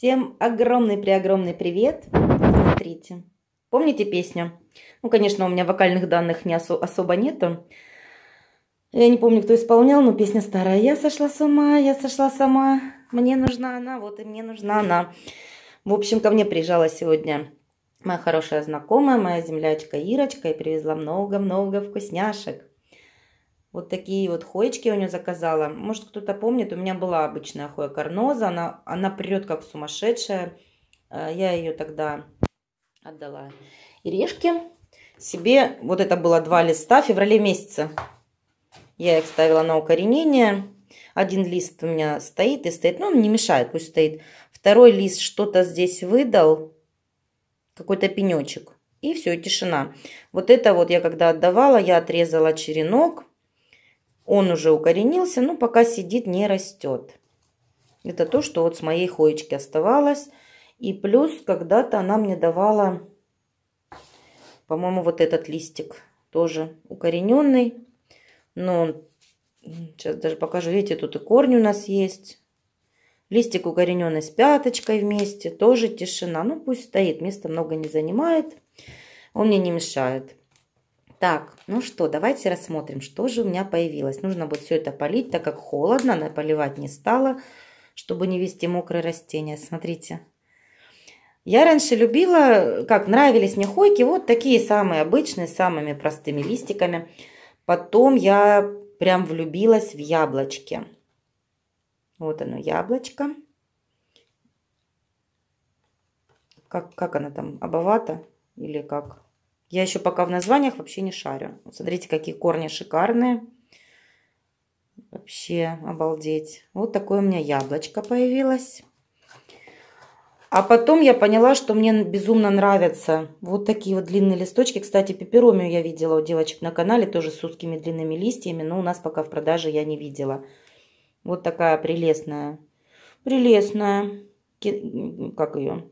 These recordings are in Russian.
Всем огромный-преогромный привет. Смотрите. Помните песню? Ну, конечно, у меня вокальных данных не осо- особо нету. Я не помню, кто исполнял, но песня старая. Я сошла с ума, я сошла сама. Мне нужна она, вот и мне нужна она. В общем, ко мне приезжала сегодня моя хорошая знакомая, моя землячка Ирочка, и привезла много-много вкусняшек. Вот такие вот хоечки я у нее заказала. Может, кто-то помнит, у меня была обычная хоя карноза. Она, она прет как сумасшедшая. Э, я ее тогда отдала Ирешке. Себе вот это было два листа в феврале месяце. Я их ставила на укоренение. Один лист у меня стоит и стоит. Но ну, он не мешает, пусть стоит. Второй лист что-то здесь выдал. Какой-то пенечек. И все, тишина. Вот это вот я когда отдавала, я отрезала черенок он уже укоренился, но пока сидит, не растет. Это то, что вот с моей хоечки оставалось. И плюс когда-то она мне давала, по-моему, вот этот листик тоже укорененный. Но он, сейчас даже покажу, видите, тут и корни у нас есть. Листик укорененный с пяточкой вместе, тоже тишина. Ну пусть стоит, места много не занимает, он мне не мешает. Так, ну что, давайте рассмотрим, что же у меня появилось. Нужно будет все это полить, так как холодно, она поливать не стала, чтобы не вести мокрые растения. Смотрите. Я раньше любила, как нравились мне хойки, вот такие самые обычные, самыми простыми листиками. Потом я прям влюбилась в яблочки. Вот оно, яблочко. Как, как она там, обовато или как? Я еще пока в названиях вообще не шарю. Смотрите, какие корни шикарные. Вообще обалдеть. Вот такое у меня яблочко появилось. А потом я поняла, что мне безумно нравятся вот такие вот длинные листочки. Кстати, пеперомию я видела у девочек на канале, тоже с узкими длинными листьями, но у нас пока в продаже я не видела. Вот такая прелестная, прелестная, как ее,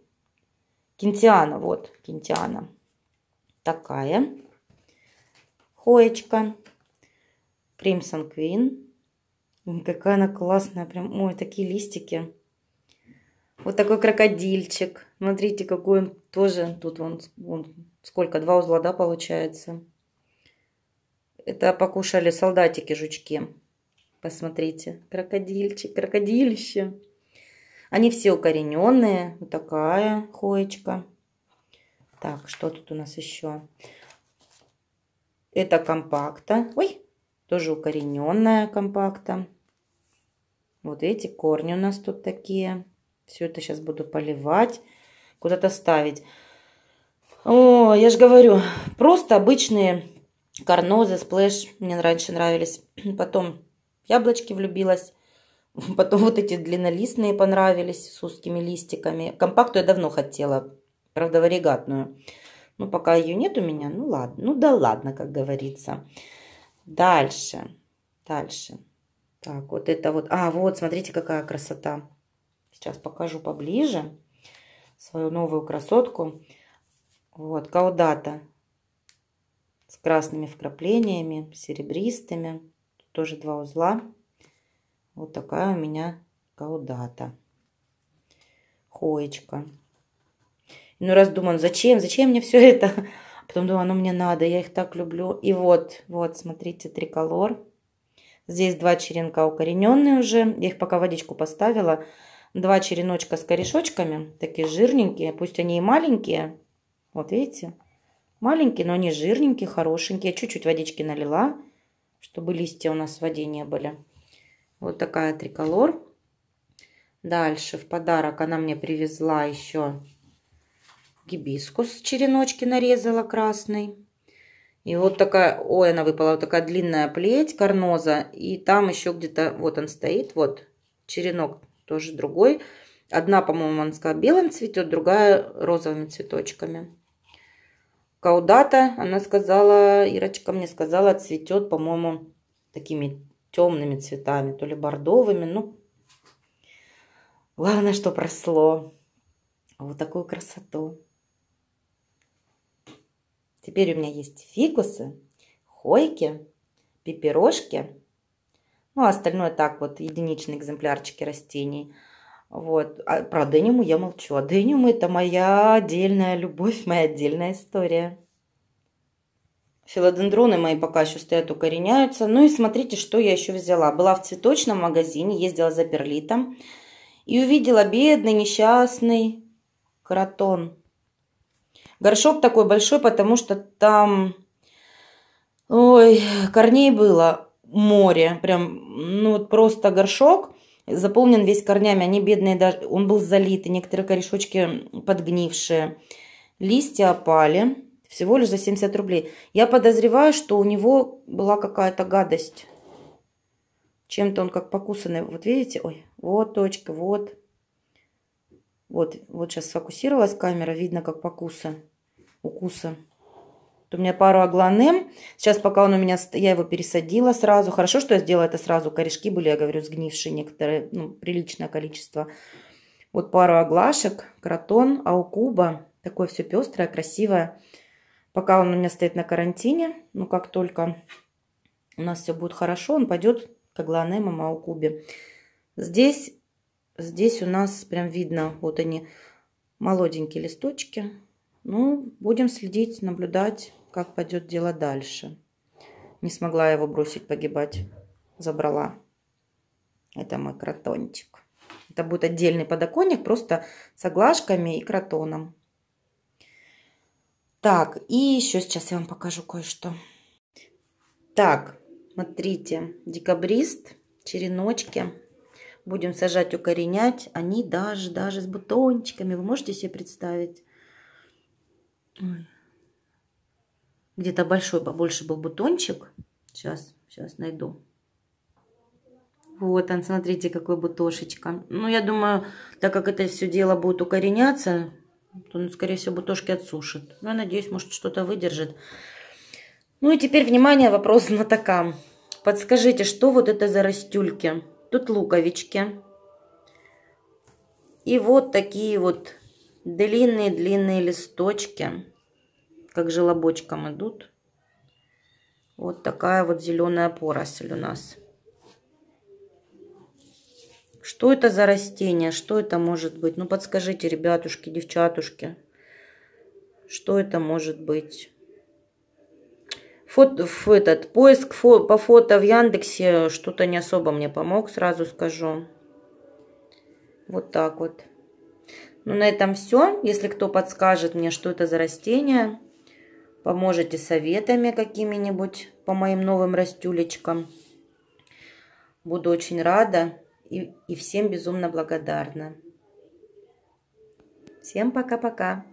Кентиана, вот, Кентиана такая хоечка. Crimson Queen. Какая она классная. Прям, ой, такие листики. Вот такой крокодильчик. Смотрите, какой он тоже. Тут вон, вон сколько, два узла, да, получается. Это покушали солдатики-жучки. Посмотрите. Крокодильчик, крокодилище. Они все укорененные. Вот такая хоечка. Так, что тут у нас еще? Это компакта. Ой, тоже укорененная компакта. Вот эти корни у нас тут такие. Все это сейчас буду поливать, куда-то ставить. О, я же говорю, просто обычные карнозы, сплэш. Мне раньше нравились. Потом яблочки влюбилась. Потом вот эти длиннолистные понравились с узкими листиками. Компакту я давно хотела Правда, в оригатную. Ну, пока ее нет у меня, ну ладно. Ну да ладно, как говорится. Дальше. Дальше. Так, вот это вот. А, вот, смотрите, какая красота. Сейчас покажу поближе свою новую красотку. Вот, каудата. С красными вкраплениями, серебристыми. Тут тоже два узла. Вот такая у меня каудата. Хоечка. Ну, раз думаю, «Ну, зачем, зачем мне все это? Потом думаю, оно «А ну, мне надо, я их так люблю. И вот, вот, смотрите, триколор. Здесь два черенка укорененные уже. Я их пока водичку поставила. Два череночка с корешочками, такие жирненькие. Пусть они и маленькие. Вот видите, маленькие, но они жирненькие, хорошенькие. Чуть-чуть водички налила, чтобы листья у нас в воде не были. Вот такая триколор. Дальше в подарок она мне привезла еще гибискус череночки нарезала красный. И вот такая, ой, она выпала, вот такая длинная плеть карноза. И там еще где-то, вот он стоит, вот черенок тоже другой. Одна, по-моему, он сказал, белым цветет, другая розовыми цветочками. Каудата, она сказала, Ирочка мне сказала, цветет, по-моему, такими темными цветами, то ли бордовыми, ну, главное, что просло. Вот такую красоту. Теперь у меня есть фикусы, хойки, пепперошки. Ну, а остальное так вот, единичные экземплярчики растений. Вот. А про дыниму я молчу. А дыниму это моя отдельная любовь, моя отдельная история. Филодендроны мои пока еще стоят, укореняются. Ну и смотрите, что я еще взяла. Была в цветочном магазине, ездила за перлитом. И увидела бедный, несчастный кротон. Горшок такой большой, потому что там, ой, корней было море, прям, ну вот просто горшок заполнен весь корнями, они бедные даже, он был залит, и некоторые корешочки подгнившие. Листья опали, всего лишь за 70 рублей. Я подозреваю, что у него была какая-то гадость. Чем-то он как покусанный. Вот видите? Ой, вот точка, вот. Вот, вот сейчас сфокусировалась камера, видно как покуса, укуса. Вот у меня пару агланем. Сейчас пока он у меня, я его пересадила сразу. Хорошо, что я сделала это сразу. Корешки были, я говорю, сгнившие некоторые, ну, приличное количество. Вот пару оглашек, кротон, аукуба. Такое все пестрое, красивое. Пока он у меня стоит на карантине, ну, как только у нас все будет хорошо, он пойдет к агланемам, аукубе. Здесь Здесь у нас прям видно, вот они, молоденькие листочки. Ну, будем следить, наблюдать, как пойдет дело дальше. Не смогла его бросить погибать. Забрала. Это мой кротончик. Это будет отдельный подоконник, просто с оглажками и кротоном. Так, и еще сейчас я вам покажу кое-что. Так, смотрите, декабрист, череночки, будем сажать, укоренять, они даже, даже с бутончиками, вы можете себе представить? Где-то большой, побольше был бутончик. Сейчас, сейчас найду. Вот он, смотрите, какой бутошечка. Ну, я думаю, так как это все дело будет укореняться, то он, скорее всего, бутошки отсушит. Но ну, я надеюсь, может, что-то выдержит. Ну и теперь, внимание, вопрос знатокам. Подскажите, что вот это за растюльки? Тут луковички. И вот такие вот длинные-длинные листочки, как желобочком идут. Вот такая вот зеленая поросль у нас. Что это за растение? Что это может быть? Ну, подскажите, ребятушки, девчатушки, что это может быть? Фото, в этот, поиск фо, по фото в Яндексе что-то не особо мне помог, сразу скажу. Вот так вот. Ну, на этом все. Если кто подскажет мне, что это за растение, поможете советами какими-нибудь по моим новым растюлечкам. Буду очень рада и, и всем безумно благодарна. Всем пока-пока!